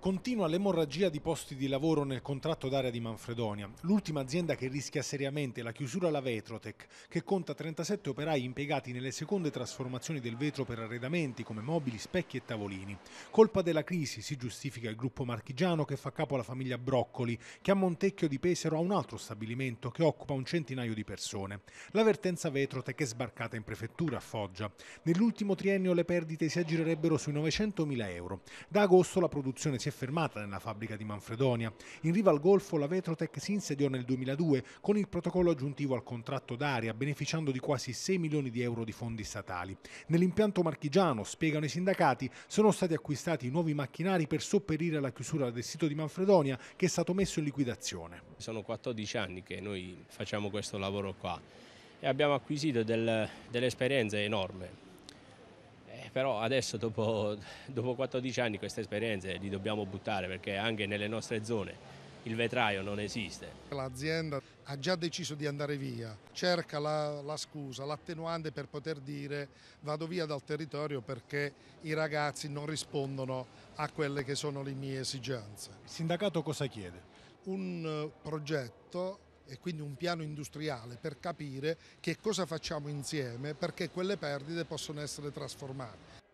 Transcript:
Continua l'emorragia di posti di lavoro nel contratto d'area di Manfredonia, l'ultima azienda che rischia seriamente la chiusura è la Vetrotec, che conta 37 operai impiegati nelle seconde trasformazioni del vetro per arredamenti come mobili, specchi e tavolini. Colpa della crisi, si giustifica il gruppo marchigiano che fa capo alla famiglia Broccoli, che a Montecchio di Pesero ha un altro stabilimento che occupa un centinaio di persone. L'avvertenza Vetrotec è sbarcata in prefettura a Foggia. Nell'ultimo triennio le perdite si aggirerebbero sui 900.000 euro. Da agosto la produzione si è è fermata nella fabbrica di Manfredonia. In riva al Golfo la Vetrotech si insediò nel 2002 con il protocollo aggiuntivo al contratto d'aria, beneficiando di quasi 6 milioni di euro di fondi statali. Nell'impianto marchigiano, spiegano i sindacati, sono stati acquistati nuovi macchinari per sopperire alla chiusura del sito di Manfredonia che è stato messo in liquidazione. Sono 14 anni che noi facciamo questo lavoro qua e abbiamo acquisito del, dell'esperienza enorme però adesso dopo, dopo 14 anni queste esperienze li dobbiamo buttare perché anche nelle nostre zone il vetraio non esiste. L'azienda ha già deciso di andare via, cerca la, la scusa, l'attenuante per poter dire vado via dal territorio perché i ragazzi non rispondono a quelle che sono le mie esigenze. Il sindacato cosa chiede? Un eh, progetto e quindi un piano industriale per capire che cosa facciamo insieme perché quelle perdite possono essere trasformate.